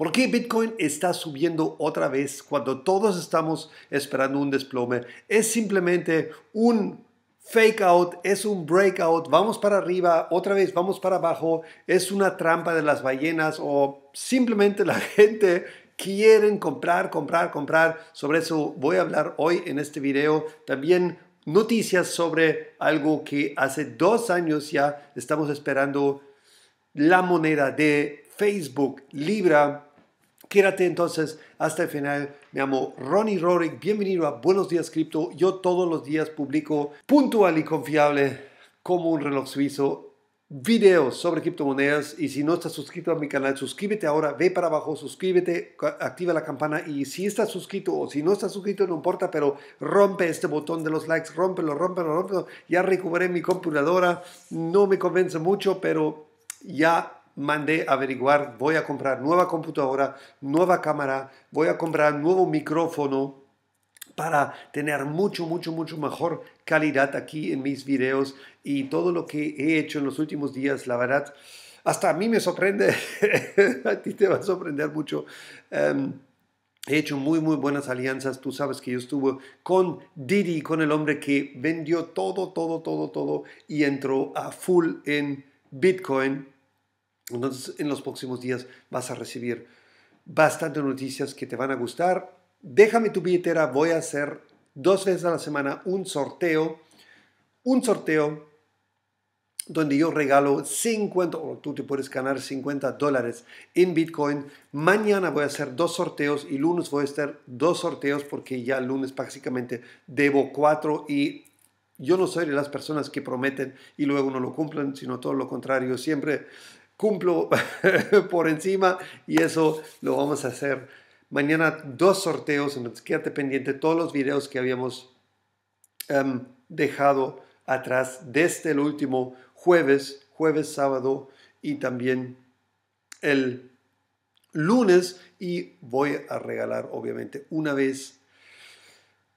¿Por qué Bitcoin está subiendo otra vez cuando todos estamos esperando un desplome? Es simplemente un fake out, es un breakout, vamos para arriba, otra vez vamos para abajo, es una trampa de las ballenas o simplemente la gente quieren comprar, comprar, comprar. Sobre eso voy a hablar hoy en este video. También noticias sobre algo que hace dos años ya estamos esperando, la moneda de Facebook, Libra, Quédate entonces hasta el final. Me llamo Ronnie Rorick. Bienvenido a Buenos Días Cripto. Yo todos los días publico puntual y confiable como un reloj suizo videos sobre criptomonedas y si no estás suscrito a mi canal, suscríbete ahora, ve para abajo, suscríbete, activa la campana y si estás suscrito o si no estás suscrito, no importa, pero rompe este botón de los likes, rómpelo, rómpelo, rómpelo. Ya recuperé mi computadora, no me convence mucho, pero ya mandé averiguar, voy a comprar nueva computadora, nueva cámara, voy a comprar nuevo micrófono para tener mucho, mucho, mucho mejor calidad aquí en mis videos y todo lo que he hecho en los últimos días, la verdad, hasta a mí me sorprende, a ti te va a sorprender mucho. Em, he hecho muy, muy buenas alianzas. Tú sabes que yo estuve con Didi, con el hombre que vendió todo, todo, todo, todo y entró a full en Bitcoin entonces, en los próximos días vas a recibir bastante noticias que te van a gustar. Déjame tu billetera, voy a hacer dos veces a la semana un sorteo, un sorteo donde yo regalo 50, o tú te puedes ganar 50 dólares en Bitcoin. Mañana voy a hacer dos sorteos y lunes voy a hacer dos sorteos porque ya lunes básicamente debo cuatro y yo no soy de las personas que prometen y luego no lo cumplen, sino todo lo contrario. Siempre cumplo por encima y eso lo vamos a hacer. Mañana dos sorteos, entonces quédate pendiente todos los videos que habíamos em, dejado atrás desde el último jueves, jueves, sábado y también el lunes y voy a regalar obviamente una vez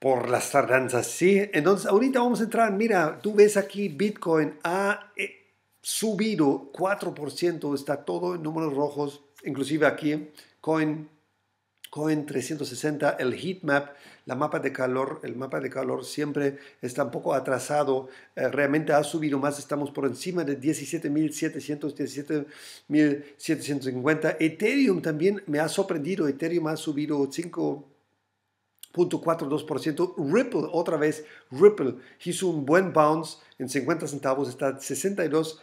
por las tardanzas, ¿sí? Entonces ahorita vamos a entrar, mira, tú ves aquí Bitcoin, a ah, eh, subido 4%, está todo en números rojos, inclusive aquí, Coin, Coin 360, el Heatmap, map, la mapa de calor, el mapa de calor siempre está un poco atrasado, eh, realmente ha subido más, estamos por encima de 17.750. Ethereum también me ha sorprendido, Ethereum ha subido 5.42%. Ripple, otra vez, Ripple hizo un buen bounce en 50 centavos, está 62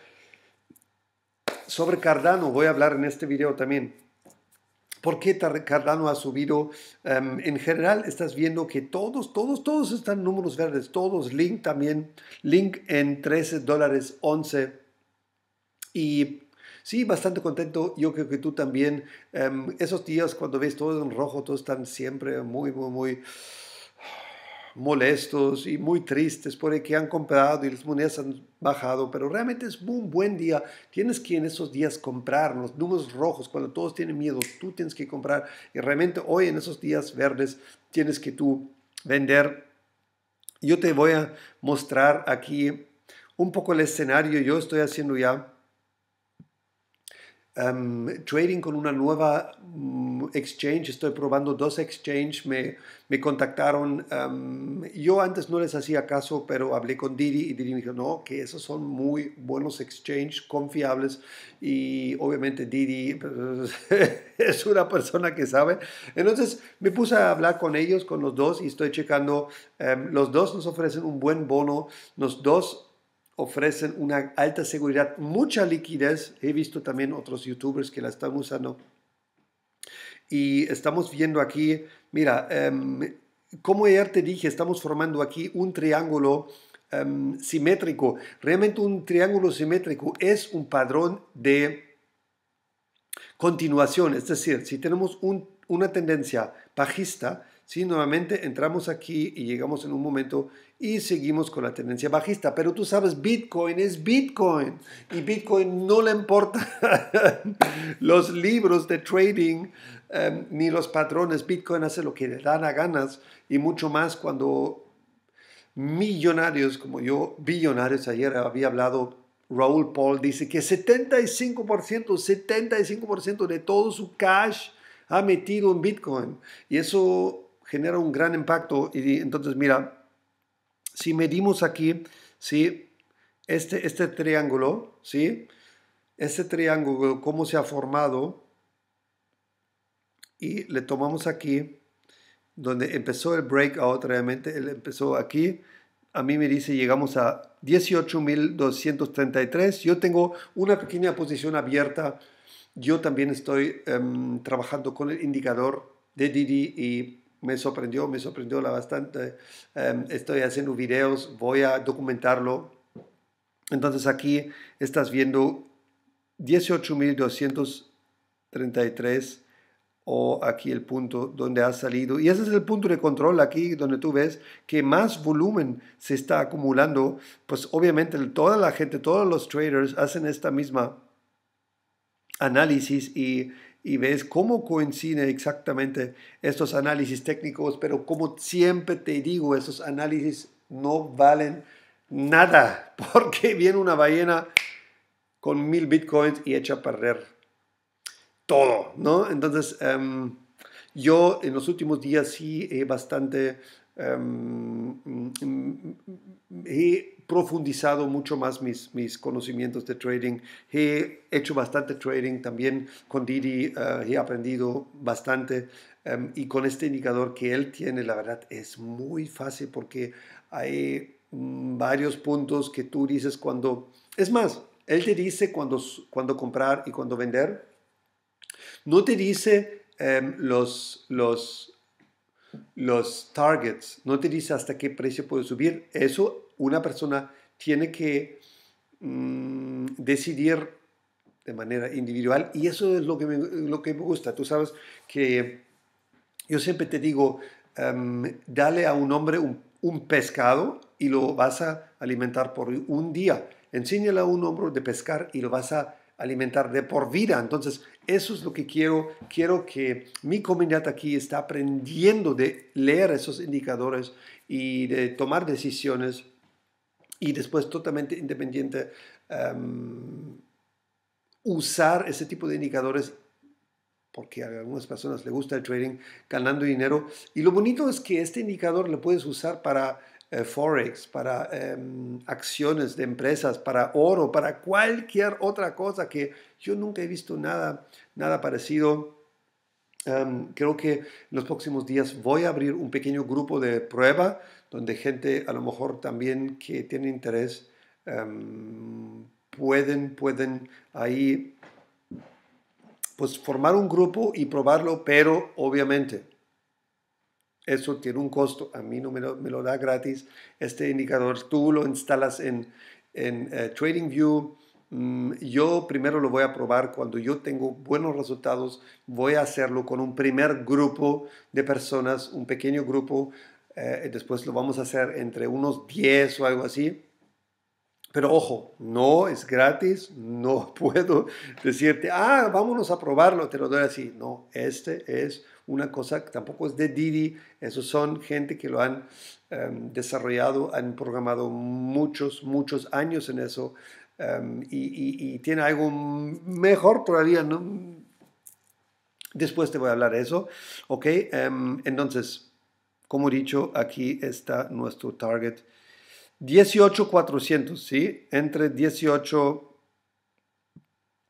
sobre Cardano, voy a hablar en este video también. ¿Por qué Cardano ha subido? Em, en general estás viendo que todos, todos, todos están números verdes, todos, Link también, Link en 13 dólares 11. Y sí, bastante contento, yo creo que tú también. Em, esos días cuando ves todo en rojo, todos están siempre muy, muy, muy molestos y muy tristes por el que han comprado y las monedas han bajado, pero realmente es un buen día. Tienes que en esos días comprar, los números rojos, cuando todos tienen miedo, tú tienes que comprar y realmente hoy en esos días verdes tienes que tú vender. Yo te voy a mostrar aquí un poco el escenario, yo estoy haciendo ya Em, trading con una nueva mm, exchange, estoy probando dos exchanges, me, me, contactaron, em, yo antes no les hacía caso, pero hablé con Didi y Didi me dijo, no, que esos son muy buenos exchanges, confiables y obviamente Didi es una persona que sabe. Entonces me puse a hablar con ellos, con los dos y estoy checando, em, los dos nos ofrecen un buen bono, los dos ofrecen una alta seguridad, mucha liquidez. He visto también otros youtubers que la están usando. Y estamos viendo aquí, mira, em, como ayer te dije, estamos formando aquí un triángulo em, simétrico. Realmente un triángulo simétrico es un padrón de continuación. Es decir, si tenemos un, una tendencia bajista, ¿sí? Nuevamente entramos aquí y llegamos en un momento y seguimos con la tendencia bajista. Pero tú sabes, Bitcoin es Bitcoin y Bitcoin no le importa los libros de trading em, ni los patrones. Bitcoin hace lo que le dan a ganas y mucho más cuando millonarios como yo, billonarios, ayer había hablado Raúl Paul, dice que 75%, 75% de todo su cash ha metido en Bitcoin. Y eso genera un gran impacto. Y entonces, mira, si medimos aquí, ¿sí? Este, este triángulo, ¿sí? Este triángulo, cómo se ha formado, y le tomamos aquí, donde empezó el breakout, realmente él empezó aquí, a mí me dice llegamos a 18.233, yo tengo una pequeña posición abierta, yo también estoy em, trabajando con el indicador de Didi y me sorprendió, me sorprendió la bastante. Em, estoy haciendo videos, voy a documentarlo. Entonces aquí estás viendo 18.233 o aquí el punto donde ha salido. Y ese es el punto de control aquí donde tú ves que más volumen se está acumulando. Pues obviamente toda la gente, todos los traders hacen esta misma análisis y y ves cómo coinciden exactamente estos análisis técnicos, pero como siempre te digo, esos análisis no valen nada, porque viene una ballena con mil bitcoins y echa a perder todo, ¿no? Entonces, em, yo en los últimos días sí he bastante... Em, mm, mm, mm, profundizado mucho más mis, mis conocimientos de trading. He hecho bastante trading también con Didi, eh, he aprendido bastante em, y con este indicador que él tiene, la verdad, es muy fácil porque hay mm, varios puntos que tú dices cuando... Es más, él te dice cuando, cuando comprar y cuando vender. No te dice em, los, los, los targets, no te dice hasta qué precio puede subir. Eso una persona tiene que mm, decidir de manera individual y eso es lo que me, lo que me gusta. Tú sabes que yo siempre te digo, em, dale a un hombre un, un, pescado y lo vas a alimentar por un día. Enséñale a un hombre de pescar y lo vas a alimentar de por vida. Entonces, eso es lo que quiero. Quiero que mi comunidad aquí está aprendiendo de leer esos indicadores y de tomar decisiones y después totalmente independiente em, usar ese tipo de indicadores porque a algunas personas les gusta el trading ganando dinero y lo bonito es que este indicador lo puedes usar para eh, forex, para em, acciones de empresas, para oro, para cualquier otra cosa que yo nunca he visto nada, nada parecido Em, creo que en los próximos días voy a abrir un pequeño grupo de prueba donde gente a lo mejor también que tiene interés em, pueden, pueden ahí pues, formar un grupo y probarlo, pero obviamente eso tiene un costo. A mí no me lo, da gratis. Este indicador tú lo instalas en, en eh, TradingView Mm, yo primero lo voy a probar cuando yo tengo buenos resultados, voy a hacerlo con un primer grupo de personas, un pequeño grupo, eh, después lo vamos a hacer entre unos 10 o algo así. Pero ojo, no es gratis, no puedo decirte, ah, vámonos a probarlo, te lo doy así. No, este es una cosa que tampoco es de Didi, esos son gente que lo han em, desarrollado, han programado muchos, muchos años en eso. Em, y, tiene algo mejor todavía, ¿no? Después te voy a hablar de eso, ¿ok? Em, entonces, como he dicho, aquí está nuestro target. 18400, ¿sí? Entre 18,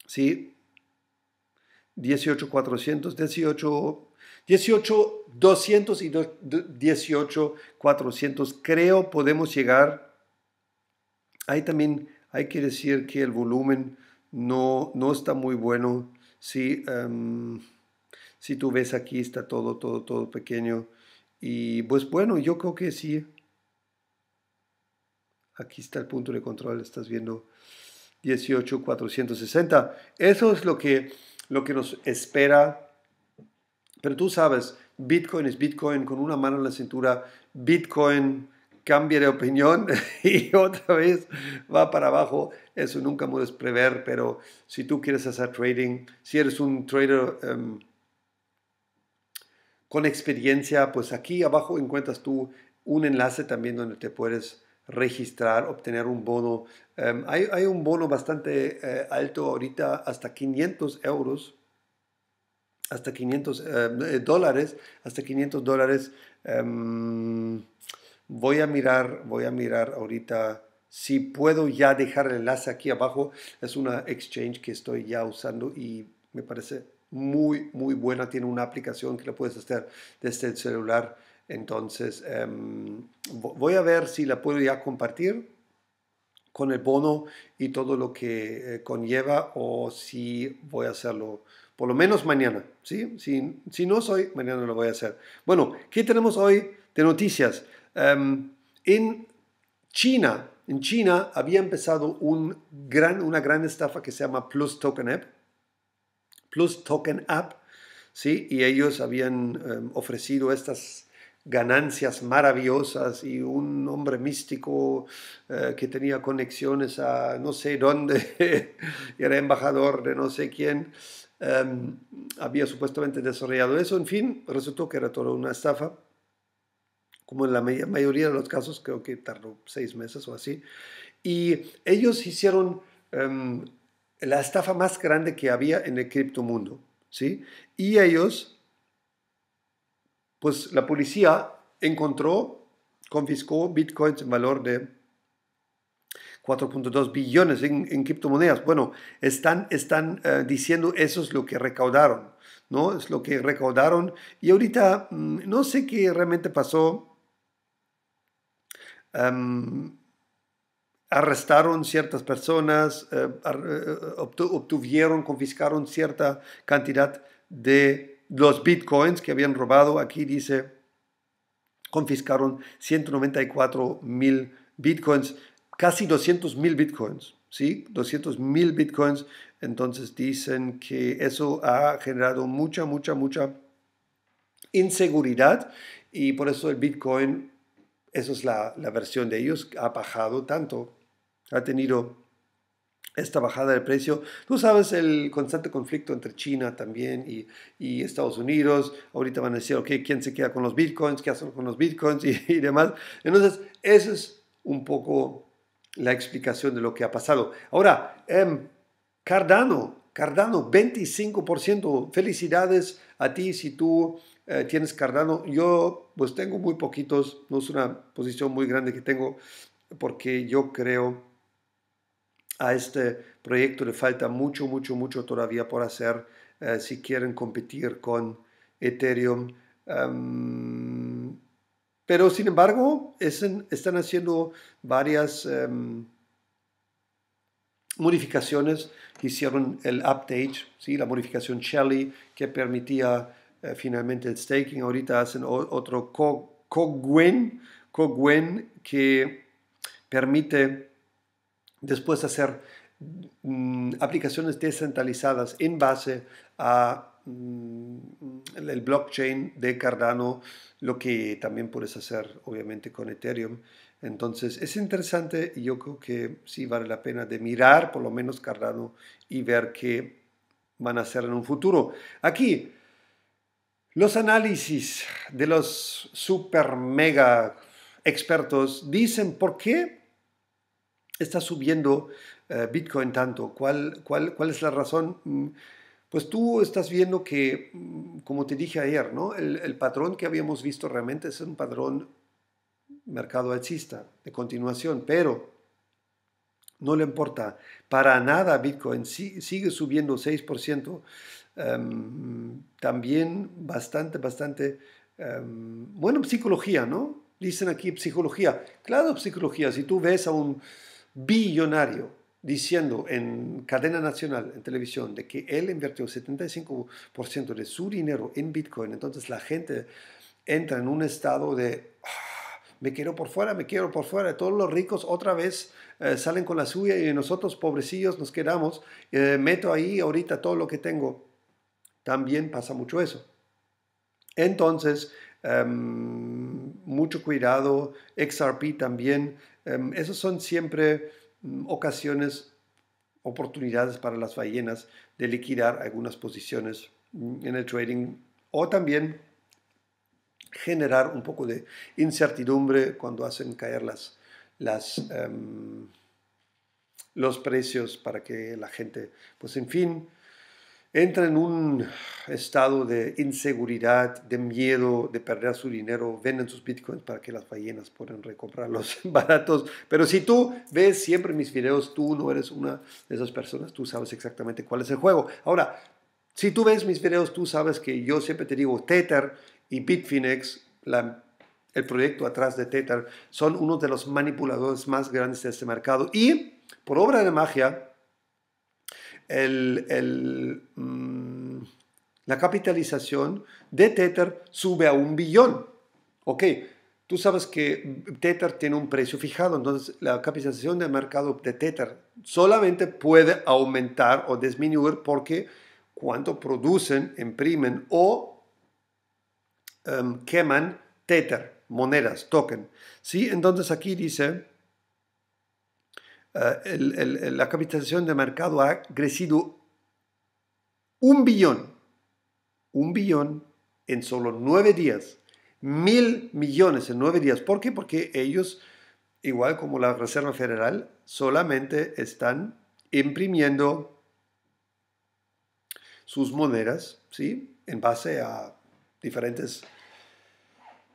¿sí? 18400, 18, 18 200 y 18 400. Creo podemos llegar. Ahí también hay que decir que el volumen no, no está muy bueno. Si, em, si tú ves aquí está todo, todo, todo pequeño. Y pues bueno, yo creo que sí. Aquí está el punto de control, estás viendo 18460. Eso es lo que, lo que nos espera. Pero tú sabes, Bitcoin es Bitcoin con una mano en la cintura. Bitcoin Cambia de opinión y otra vez va para abajo. Eso nunca puedes prever, pero si tú quieres hacer trading, si eres un trader em, con experiencia, pues aquí abajo encuentras tú un enlace también donde te puedes registrar, obtener un bono. Em, hay, un bono bastante eh, alto ahorita, hasta 500 euros hasta 500 eh, dólares, hasta 500 dólares. Em, voy a mirar, voy a mirar ahorita si puedo ya dejar el enlace aquí abajo. Es una exchange que estoy ya usando y me parece muy, muy buena. Tiene una aplicación que la puedes hacer desde el celular. Entonces, em, voy a ver si la puedo ya compartir con el bono y todo lo que eh, conlleva o si voy a hacerlo por lo menos mañana. ¿sí? Si, si no soy, mañana lo voy a hacer. Bueno, ¿qué tenemos hoy de noticias? Em, en China, en China había empezado una gran estafa que se llama Plus Token App. Plus Token App, ¿sí? Y ellos habían em, ofrecido estas ganancias maravillosas y un hombre místico eh, que tenía conexiones a no sé dónde, era embajador de no sé quién, em, había supuestamente desarrollado eso. En fin, resultó que era toda una estafa como en la mayoría de los casos, creo que tardó seis meses o así. Y ellos hicieron em, la estafa más grande que había en el criptomundo, ¿sí? Y ellos, pues la policía encontró, confiscó bitcoins en valor de 4.2 billones en, criptomonedas. Bueno, están, están eh, diciendo eso es lo que recaudaron, ¿no? Es lo que recaudaron. Y ahorita mm, no sé qué realmente pasó Em, arrestaron ciertas personas, eh, eh, obtuvieron, confiscaron cierta cantidad de los bitcoins que habían robado. Aquí dice, confiscaron 194 mil bitcoins, casi 200 mil bitcoins, ¿sí? 200 mil bitcoins. Entonces dicen que eso ha generado mucha, mucha, mucha inseguridad y por eso el bitcoin esa es la, la versión de ellos. Ha bajado tanto. Ha tenido esta bajada de precio. Tú sabes el constante conflicto entre China también y, y, Estados Unidos. Ahorita van a decir, ok, ¿quién se queda con los bitcoins? ¿Qué hacen con los bitcoins? Y, demás. Entonces, esa es un poco la explicación de lo que ha pasado. Ahora, em, Cardano, Cardano, 25%. Felicidades a ti si tú eh, tienes Cardano. Yo pues tengo muy poquitos, no es una posición muy grande que tengo porque yo creo a este proyecto le falta mucho, mucho, mucho todavía por hacer eh, si quieren competir con Ethereum. Em, pero sin embargo, están haciendo varias em, modificaciones hicieron el update, ¿sí? la modificación Shelley que permitía eh, finalmente el staking. Ahorita hacen otro Cogwen, Cogwen que permite después hacer mm, aplicaciones descentralizadas en base a mm, el blockchain de Cardano, lo que también puedes hacer obviamente con Ethereum. Entonces es interesante y yo creo que sí vale la pena de mirar por lo menos Cardano y ver qué van a hacer en un futuro. Aquí los análisis de los super mega expertos dicen por qué está subiendo eh, Bitcoin tanto, ¿Cuál, cuál, es la razón. Mm, pues tú estás viendo que, mm, como te dije ayer, ¿no? el, patrón que habíamos visto realmente es un patrón mercado alcista de continuación, pero no le importa para nada Bitcoin, sigue subiendo 6% también bastante, bastante, em, bueno, psicología, ¿no? Dicen aquí psicología. Claro, psicología. Si tú ves a un billonario diciendo en cadena nacional, en televisión, de que él invirtió 75% de su dinero en Bitcoin, entonces la gente entra en un estado de ah, me quiero por fuera, me quiero por fuera, todos los ricos otra vez eh, salen con la suya y nosotros pobrecillos nos quedamos, eh, meto ahí ahorita todo lo que tengo. También pasa mucho eso. Entonces, em, mucho cuidado, XRP también. Em, esas son siempre mm, ocasiones, oportunidades para las ballenas de liquidar algunas posiciones mm, en el trading o también generar un poco de incertidumbre cuando hacen caer las, las, em, los precios para que la gente, pues en fin, entra en un estado de inseguridad, de miedo, de perder su dinero, venden sus bitcoins para que las ballenas puedan recobrarlos baratos. Pero si tú ves siempre mis videos, tú no eres una de esas personas, tú sabes exactamente cuál es el juego. Ahora, si tú ves mis videos, tú sabes que yo siempre te digo Tether y Bitfinex, la el proyecto atrás de Tether, son uno de los manipuladores más grandes de este mercado. Y por obra de magia, Mm, la capitalización de Tether sube a un billón. Ok, tú sabes que Tether tiene un precio fijado, entonces la capitalización del mercado de Tether solamente puede aumentar o disminuir porque cuando producen, imprimen o em, queman Tether, monedas, token. ¿Sí? Entonces aquí dice eh, la capitalización de mercado ha crecido un billón, un billón en solo nueve días, mil millones en nueve días. ¿Por qué? Porque ellos, igual como la Reserva Federal, solamente están imprimiendo sus monedas, ¿sí? En base a diferentes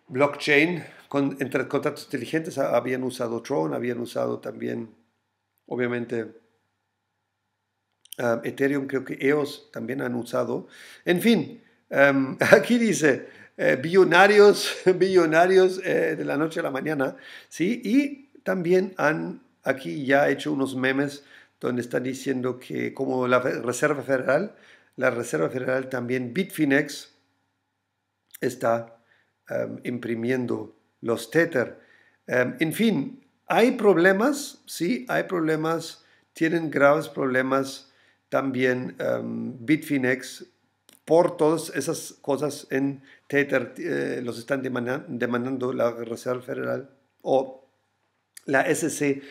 blockchain, con, entre contratos inteligentes habían usado Tron, habían usado también obviamente ah, Ethereum creo que EOS también han usado. En fin, em, aquí dice, eh, billonarios, billonarios eh, de la noche a la mañana, ¿sí? Y también han aquí ya hecho unos memes donde están diciendo que como la Reserva Federal, la Reserva Federal también Bitfinex está em, imprimiendo los Tether. Em, en fin, hay problemas, sí, hay problemas, tienen graves problemas también em, Bitfinex por todas esas cosas en Tether, eh, los están demandando la Reserva Federal o la SC,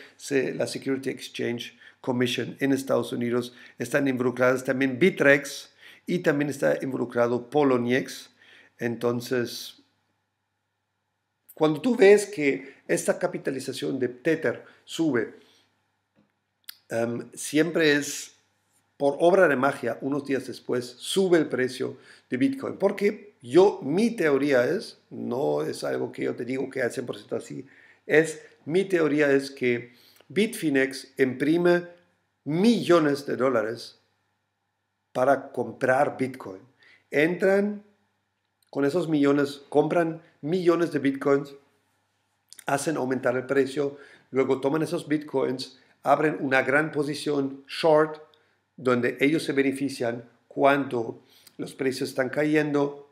la Security Exchange Commission en Estados Unidos, están involucradas también Bitrex y también está involucrado Poloniex. Entonces, cuando tú ves que esta capitalización de Tether sube. Em, siempre es por obra de magia, unos días después sube el precio de Bitcoin. Porque yo, mi teoría es, no es algo que yo te digo que es 100% así, es mi teoría es que Bitfinex imprime millones de dólares para comprar Bitcoin. Entran con esos millones, compran millones de Bitcoins hacen aumentar el precio, luego toman esos bitcoins, abren una gran posición short, donde ellos se benefician cuando los precios están cayendo,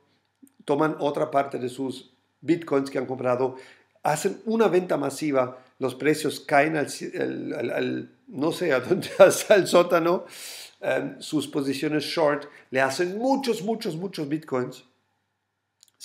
toman otra parte de sus bitcoins que han comprado, hacen una venta masiva, los precios caen al, no sé, a dónde, sótano, em, sus posiciones short, le hacen muchos, muchos, muchos bitcoins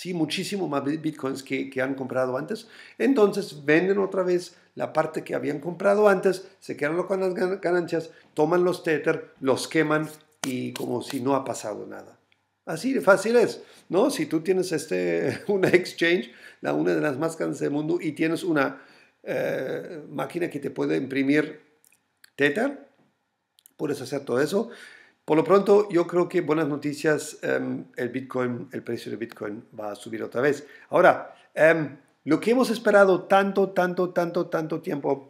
¿sí? muchísimo más bitcoins que, han comprado antes. Entonces venden otra vez la parte que habían comprado antes, se quedan con las ganancias, toman los Tether, los queman y como si no ha pasado nada. Así de fácil es, ¿no? Si tú tienes este, una exchange, la una de las más grandes del mundo, y tienes una eh, máquina que te puede imprimir Tether, puedes hacer todo eso. Por lo pronto, yo creo que buenas noticias, em, el Bitcoin, el precio de Bitcoin va a subir otra vez. Ahora, em, lo que hemos esperado tanto, tanto, tanto, tanto tiempo,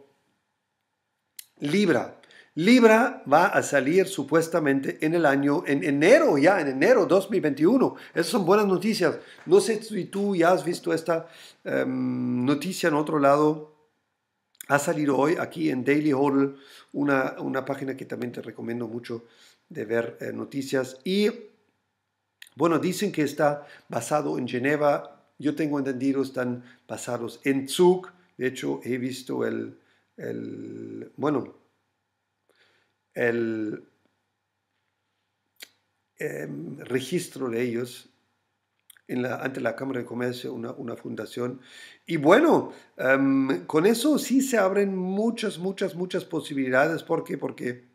Libra. Libra va a salir supuestamente en el año, en enero ya, en enero 2021. Esas son buenas noticias. No sé si tú ya has visto esta em, noticia en otro lado. Ha salido hoy aquí en Daily Hodl, una, una página que también te recomiendo mucho de ver eh, noticias. Y bueno, dicen que está basado en Geneva. Yo tengo entendido, están basados en Zug. De hecho, he visto el, bueno, el em, registro de ellos en la, ante la Cámara de Comercio, una, fundación. Y bueno, em, con eso sí se abren muchas, muchas, muchas posibilidades. ¿Por qué? Porque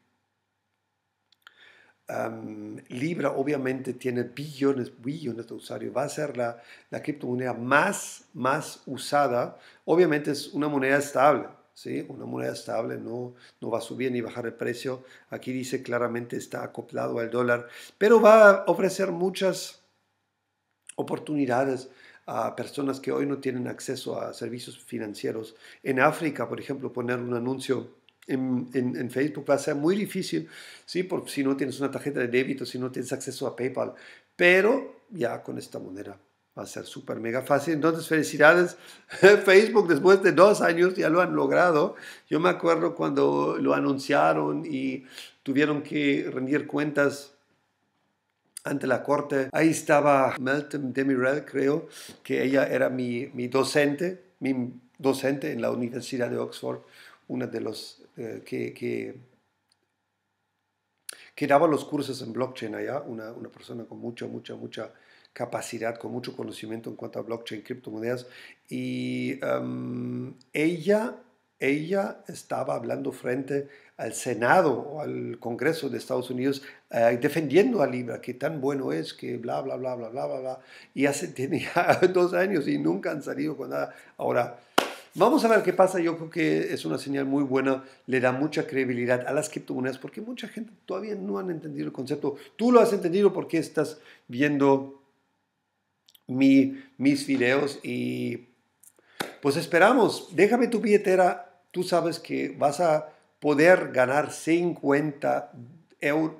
Libra obviamente tiene billones, billones de usuarios, va a ser la, la, criptomoneda más, más usada. Obviamente es una moneda estable, ¿sí? Una moneda estable, no, no va a subir ni bajar el precio. Aquí dice claramente está acoplado al dólar, pero va a ofrecer muchas oportunidades a personas que hoy no tienen acceso a servicios financieros. En África, por ejemplo, poner un anuncio en, Facebook va a ser muy difícil, ¿sí? porque si no tienes una tarjeta de débito, si no tienes acceso a PayPal. Pero ya con esta moneda va a ser súper mega fácil. Entonces, felicidades Facebook, después de dos años ya lo han logrado. Yo me acuerdo cuando lo anunciaron y tuvieron que rendir cuentas ante la corte. Ahí estaba Melton Demirel, creo, que ella era mi, docente, mi docente en la Universidad de Oxford una de los eh, que, daba los cursos en blockchain allá, una, persona con mucha, mucha, mucha capacidad, con mucho conocimiento en cuanto a blockchain, criptomonedas, y em, ella, ella estaba hablando frente al Senado o al Congreso de Estados Unidos eh, defendiendo a Libra, que tan bueno es, que bla, bla, bla, bla, bla, bla, bla, y hace, tenía dos años y nunca han salido con nada. Ahora, Vamos a ver qué pasa. Yo creo que es una señal muy buena, le da mucha credibilidad a las criptomonedas porque mucha gente todavía no han entendido el concepto. Tú lo has entendido porque estás viendo mi, mis videos y pues esperamos. Déjame tu billetera. Tú sabes que vas a poder ganar 50 euros,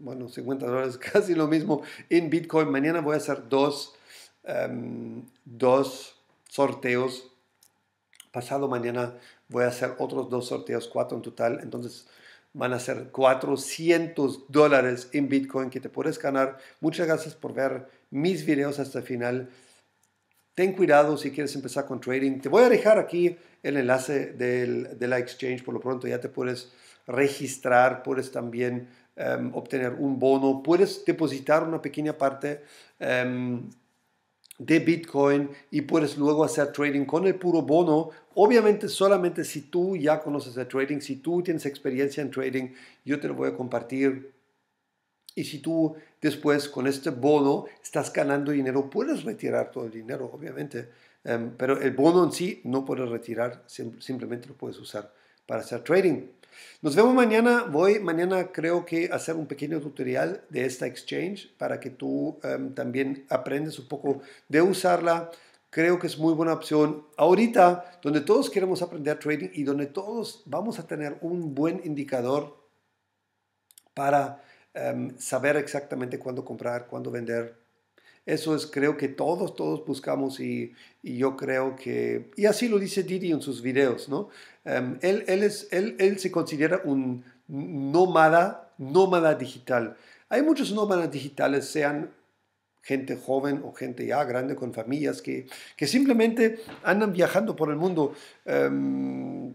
bueno, 50 dólares, casi lo mismo en Bitcoin. Mañana voy a hacer dos, em, dos sorteos Pasado mañana voy a hacer otros dos sorteos, cuatro en total. Entonces van a ser 400 dólares en Bitcoin que te puedes ganar. Muchas gracias por ver mis videos hasta el final. Ten cuidado si quieres empezar con trading. Te voy a dejar aquí el enlace de la exchange. Por lo pronto ya te puedes registrar, puedes también em, obtener un bono, puedes depositar una pequeña parte. Em, de Bitcoin y puedes luego hacer trading con el puro bono. Obviamente solamente si tú ya conoces el trading, si tú tienes experiencia en trading, yo te lo voy a compartir. Y si tú después con este bono estás ganando dinero, puedes retirar todo el dinero, obviamente. Em, pero el bono en sí no puedes retirar, simplemente lo puedes usar para hacer trading. Nos vemos mañana. Voy mañana creo que hacer un pequeño tutorial de esta exchange para que tú em, también aprendas un poco de usarla. Creo que es muy buena opción. Ahorita, donde todos queremos aprender trading y donde todos vamos a tener un buen indicador para em, saber exactamente cuándo comprar, cuándo vender, eso es, creo que todos, todos buscamos y, yo creo que... Y así lo dice Didi en sus videos, ¿no? Em, él, se considera un nómada, nómada digital. Hay muchos nómadas digitales, sean gente joven o gente ya grande con familias que, simplemente andan viajando por el mundo em,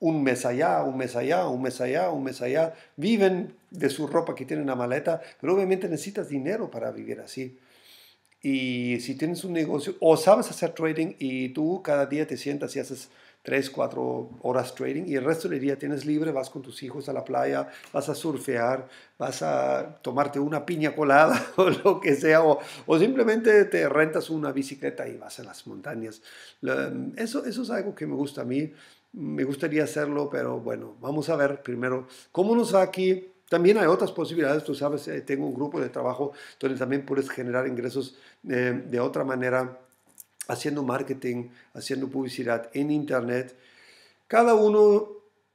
un mes allá, un mes allá, un mes allá, un mes allá, viven de su ropa que tienen una maleta, pero obviamente necesitas dinero para vivir así. Y si tienes un negocio o sabes hacer trading y tú cada día te sientas y haces 3, 4 horas trading y el resto del día tienes libre, vas con tus hijos a la playa, vas a surfear, vas a tomarte una piña colada o lo que sea, o, simplemente te rentas una bicicleta y vas a las montañas. Eso, eso es algo que me gusta a mí, me gustaría hacerlo, pero bueno, vamos a ver primero cómo nos va aquí también hay otras posibilidades, tú sabes, eh, tengo un grupo de trabajo donde también puedes generar ingresos eh, de otra manera, haciendo marketing, haciendo publicidad en Internet. Cada uno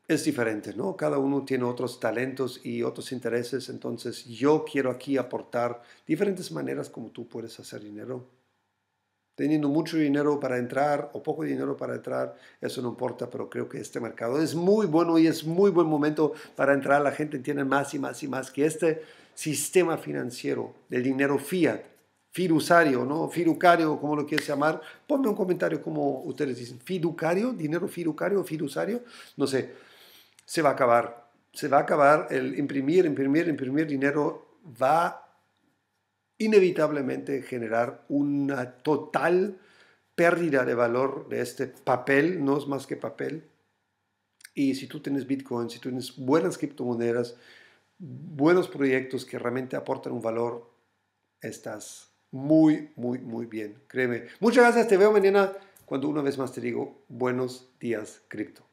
es diferente, ¿no? Cada uno tiene otros talentos y otros intereses, entonces yo quiero aquí aportar diferentes maneras como tú puedes hacer dinero teniendo mucho dinero para entrar o poco dinero para entrar, eso no importa, pero creo que este mercado es muy bueno y es muy buen momento para entrar. La gente tiene más y más y más que este sistema financiero del dinero fiat, fiduciario, ¿no? Fiducario, como lo quieres llamar. Ponme un comentario como ustedes dicen, fiducario, dinero fiducario, fiduciario, no sé, se va a acabar. Se va a acabar el imprimir, imprimir, imprimir dinero, va inevitablemente generar una total pérdida de valor de este papel, no es más que papel. Y si tú tienes Bitcoin, si tú tienes buenas criptomonedas, buenos proyectos que realmente aportan un valor, estás muy, muy, muy bien. Créeme. Muchas gracias, te veo mañana cuando una vez más te digo buenos días cripto.